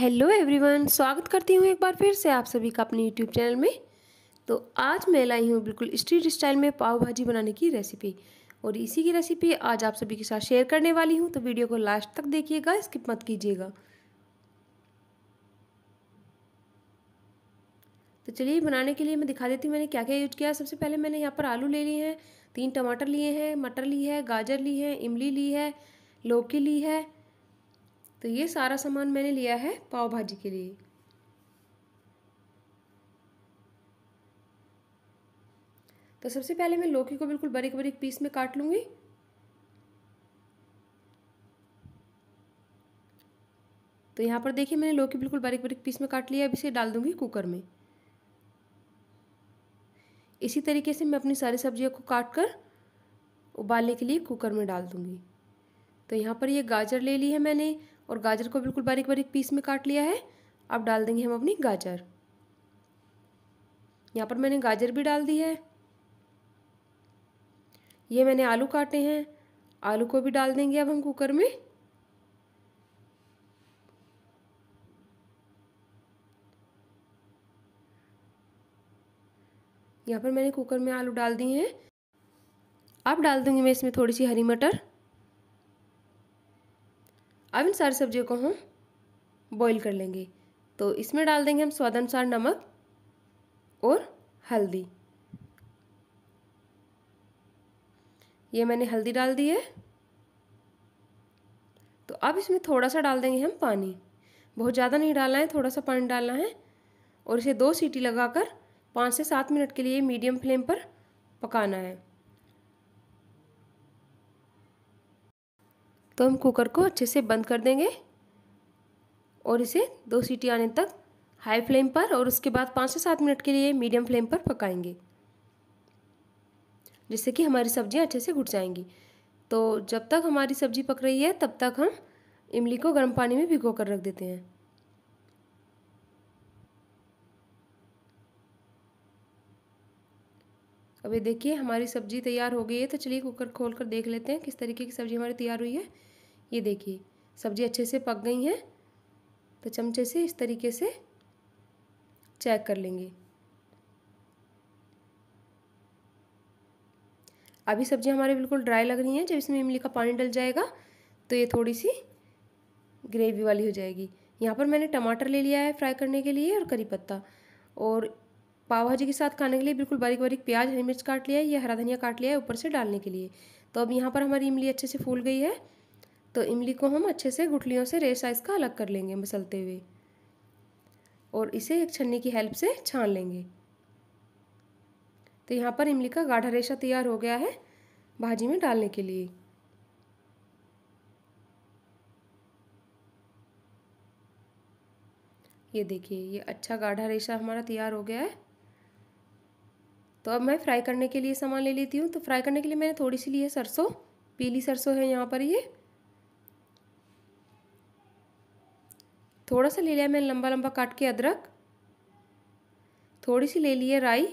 hello everyone स्वागत करती हूँ एक बार फिर से आप सभी का अपने यूट्यूब चैनल में तो आज मैं लाई हूँ बिल्कुल स्ट्रीट स्टाइल में पाव भाजी बनाने की रेसिपी और इसी की रेसिपी आज आप सभी के साथ शेयर करने वाली हूँ तो वीडियो को लास्ट तक देखिएगा स्किप मत कीजिएगा तो चलिए बनाने के लिए मैं दिखा देती हूँ मैंने क्या क्या यूज किया सबसे पहले मैंने यहाँ पर आलू ले लिए हैं तीन टमाटर लिए हैं मटर ली है गाजर ली है इमली ली है लौकी ली है तो ये सारा सामान मैंने लिया है पाव भाजी के लिए तो सबसे पहले मैं लौकी को बिल्कुल बारीक बारीक पीस में काट लूँगी तो यहाँ पर देखिए मैंने लौकी बिल्कुल बारीक बारीक पीस में काट लिया अब इसे डाल दूँगी कुकर में इसी तरीके से मैं अपनी सारी सब्जियों को काट कर उबालने के लिए कुकर में डाल दूँगी तो यहाँ पर ये गाजर ले ली है मैंने और गाजर को बिल्कुल बारीक बारीक पीस में काट लिया है अब डाल देंगे हम अपनी गाजर यहाँ पर मैंने गाजर भी डाल दी है ये मैंने आलू काटे हैं आलू को भी डाल देंगे अब हम कुकर में यहाँ पर मैंने कुकर में आलू डाल दिए हैं अब डाल दूंगी मैं इसमें थोड़ी सी हरी मटर अब इन सारी सब्जियों को हम बॉईल कर लेंगे तो इसमें डाल देंगे हम स्वाद अनुसार नमक और हल्दी ये मैंने हल्दी डाल दी है तो अब इसमें थोड़ा सा डाल देंगे हम पानी बहुत ज़्यादा नहीं डालना है थोड़ा सा पानी डालना है और इसे दो सीटी लगाकर पाँच से सात मिनट के लिए मीडियम फ्लेम पर पकाना है तो हम कुकर को अच्छे से बंद कर देंगे और इसे दो सीटी आने तक हाई फ्लेम पर और उसके बाद पाँच से सात मिनट के लिए मीडियम फ्लेम पर पकाएंगे जिससे कि हमारी सब्जियां अच्छे से घुट जाएंगी तो जब तक हमारी सब्जी पक रही है तब तक हम इमली को गर्म पानी में भिगो कर रख देते हैं अभी देखिए हमारी सब्जी तैयार हो गई है तो चलिए कुकर खोल कर देख लेते हैं किस तरीके की सब्ज़ी हमारी तैयार हुई है ये देखिए सब्जी अच्छे से पक गई है तो चमचे से इस तरीके से चेक कर लेंगे अभी सब्जी हमारे बिल्कुल ड्राई लग रही है जब इसमें इमली का पानी डल जाएगा तो ये थोड़ी सी ग्रेवी वाली हो जाएगी यहाँ पर मैंने टमाटर ले लिया है फ्राई करने के लिए और करी पत्ता और पाव भाजी के साथ खाने के लिए बिल्कुल बारीक बारीक प्याज हरी मिर्च काट लिया है या हरा धनिया काट लिया है ऊपर से डालने के लिए तो अब यहाँ पर हमारी इमली अच्छे से फूल गई है तो इमली को हम अच्छे से गुठलियों से रेशा इसका अलग कर लेंगे मसलते हुए और इसे एक छन्नी की हेल्प से छान लेंगे तो यहाँ पर इमली का गाढ़ा रेशा तैयार हो गया है भाजी में डालने के लिए ये देखिए ये अच्छा गाढ़ा रेशा हमारा तैयार हो गया है तो अब मैं फ्राई करने के लिए सामान ले लेती हूँ तो फ्राई करने के लिए मैंने थोड़ी सी ली है सरसों पीली सरसों है यहाँ पर ये थोड़ा सा ले लिया मैंने लंबा लंबा काट के अदरक थोड़ी सी ले ली है राई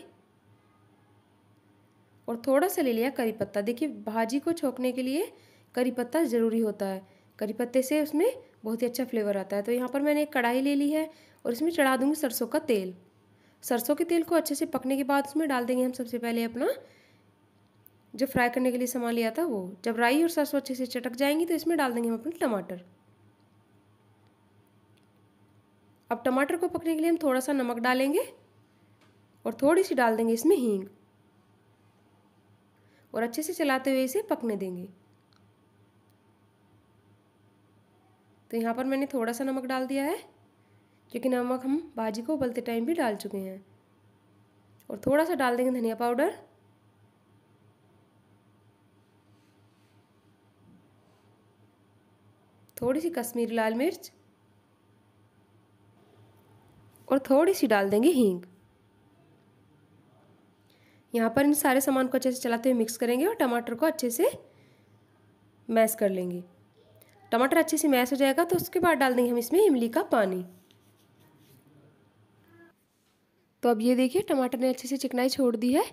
और थोड़ा सा ले लिया करी पत्ता देखिए भाजी को छोंकने के लिए करी पत्ता ज़रूरी होता है करी पत्ते से उसमें बहुत ही अच्छा फ्लेवर आता है तो यहाँ पर मैंने एक कढ़ाई ले ली है और इसमें चढ़ा दूँगी सरसों का तेल सरसों के तेल को अच्छे से पकने के बाद उसमें डाल देंगे हम सबसे पहले अपना जो फ्राई करने के लिए सामान लिया था वो जब राई और सरसों अच्छे से चटक जाएंगी तो इसमें डाल देंगे हम अपने टमाटर अब टमाटर को पकने के लिए हम थोड़ा सा नमक डालेंगे और थोड़ी सी डाल देंगे इसमें हींग और अच्छे से चलाते हुए इसे पकने देंगे तो यहाँ पर मैंने थोड़ा सा नमक डाल दिया है क्योंकि नमक हम भाजी को उबलते टाइम भी डाल चुके हैं और थोड़ा सा डाल देंगे धनिया पाउडर थोड़ी सी कश्मीरी लाल मिर्च और थोड़ी सी डाल देंगे हींग यहाँ पर इन सारे सामान को अच्छे से चलाते हुए मिक्स करेंगे और टमाटर को अच्छे से मैश कर लेंगे टमाटर अच्छे से मैश हो जाएगा तो उसके बाद डाल देंगे हम इसमें इमली का पानी तो अब ये देखिए टमाटर ने अच्छे से चिकनाई छोड़ दी है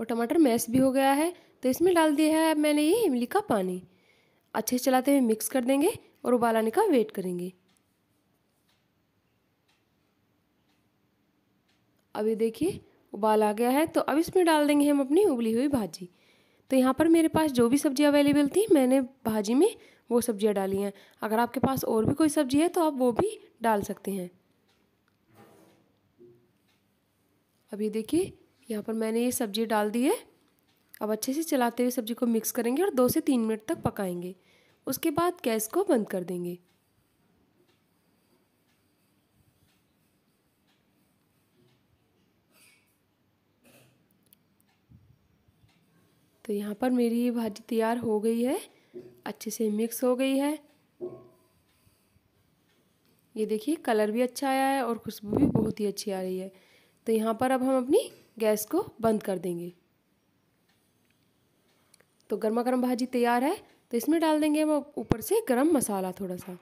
और टमाटर मैश भी हो गया है तो इसमें डाल दिया है मैंने ये इमली का पानी अच्छे से चलाते हुए मिक्स कर देंगे और उबाल आने का वेट करेंगे अभी देखिए उबाल आ गया है तो अब इसमें डाल देंगे हम अपनी उबली हुई भाजी तो यहाँ पर मेरे पास जो भी सब्जी अवेलेबल थी मैंने भाजी में वो सब्जियाँ डाली हैं अगर आपके पास और भी कोई सब्जी है तो आप वो भी डाल सकते हैं अभी देखिए यहाँ पर मैंने ये सब्जी डाल दी है अब अच्छे से चलाते हुए सब्जी को मिक्स करेंगे और दो से तीन मिनट तक पकाएंगे उसके बाद गैस को बंद कर देंगे तो यहाँ पर मेरी ये भाजी तैयार हो गई है अच्छे से मिक्स हो गई है ये देखिए कलर भी अच्छा आया है और खुशबू भी बहुत ही अच्छी आ रही है तो यहाँ पर अब हम अपनी गैस को बंद कर देंगे तो गर्मा गर्म भाजी तैयार है तो इसमें डाल देंगे हम ऊपर से गरम मसाला थोड़ा सा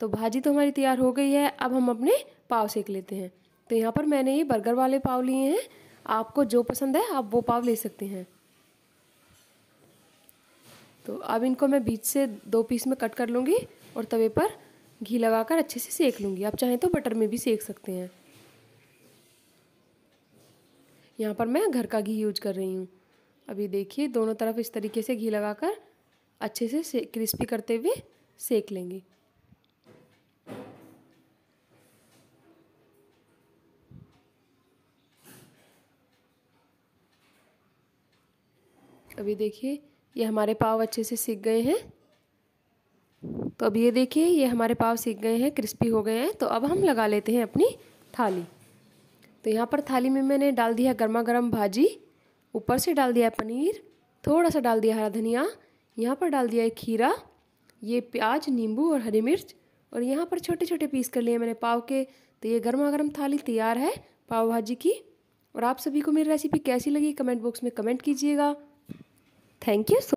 तो भाजी तो हमारी तैयार हो गई है अब हम अपने पाव सेक लेते हैं तो यहाँ पर मैंने ये बर्गर वाले पाव लिए हैं आपको जो पसंद है आप वो पाव ले सकते हैं तो अब इनको मैं बीच से दो पीस में कट कर लूँगी और तवे पर घी लगाकर अच्छे से सेक लूँगी आप चाहें तो बटर में भी सेक सकते हैं यहाँ पर मैं घर का घी यूज कर रही हूँ अभी देखिए दोनों तरफ इस तरीके से घी लगाकर अच्छे से, से क्रिस्पी करते हुए सेक लेंगे अभी देखिए ये हमारे पाव अच्छे से सीख गए हैं तो अब ये देखिए ये हमारे पाव सीख गए हैं क्रिस्पी हो गए हैं तो अब हम लगा लेते हैं अपनी थाली तो यहाँ पर थाली में मैंने डाल दिया गर्मा गर्म भाजी ऊपर से डाल दिया पनीर थोड़ा सा डाल दिया हरा धनिया यहाँ पर डाल दिया है खीरा ये प्याज नींबू और हरी मिर्च और यहाँ पर छोटे छोटे पीस कर लिए मैंने पाव के तो ये गर्मा गर्म थाली तैयार है पाव भाजी की और आप सभी को मेरी रेसिपी कैसी लगी कमेंट बॉक्स में कमेंट कीजिएगा Thank you so